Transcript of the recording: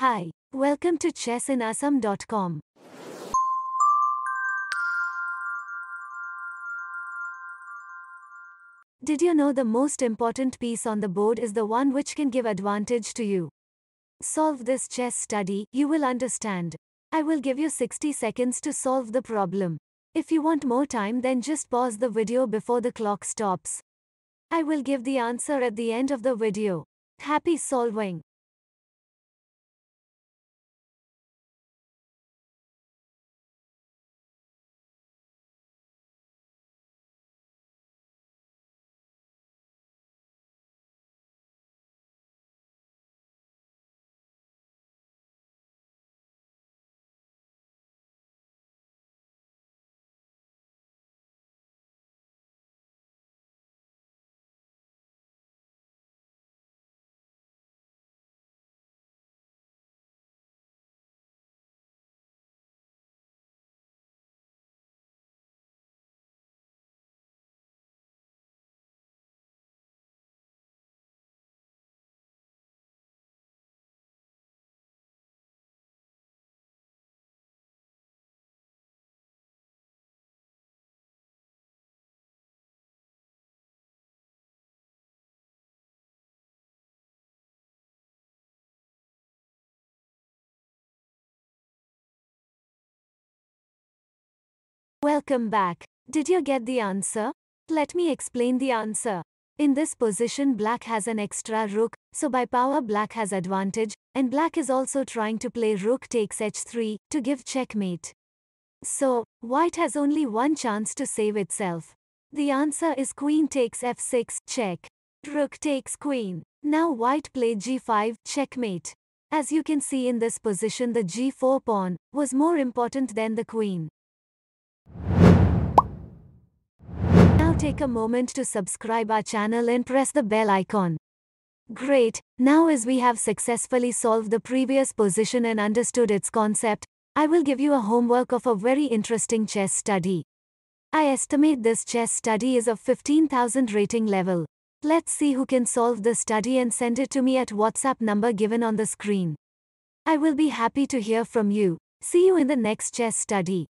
Hi, welcome to chessinasam.com. Did you know the most important piece on the board is the one which can give advantage to you? Solve this chess study, you will understand. I will give you 60 seconds to solve the problem. If you want more time then just pause the video before the clock stops. I will give the answer at the end of the video. Happy solving! Welcome back. Did you get the answer? Let me explain the answer. In this position black has an extra rook, so by power black has advantage, and black is also trying to play rook takes h3 to give checkmate. So, white has only one chance to save itself. The answer is queen takes f6 check. Rook takes queen. Now white played g5 checkmate. As you can see in this position the g4 pawn was more important than the queen. Now take a moment to subscribe our channel and press the bell icon. Great, now as we have successfully solved the previous position and understood its concept, I will give you a homework of a very interesting chess study. I estimate this chess study is of 15,000 rating level. Let's see who can solve the study and send it to me at WhatsApp number given on the screen. I will be happy to hear from you. See you in the next chess study.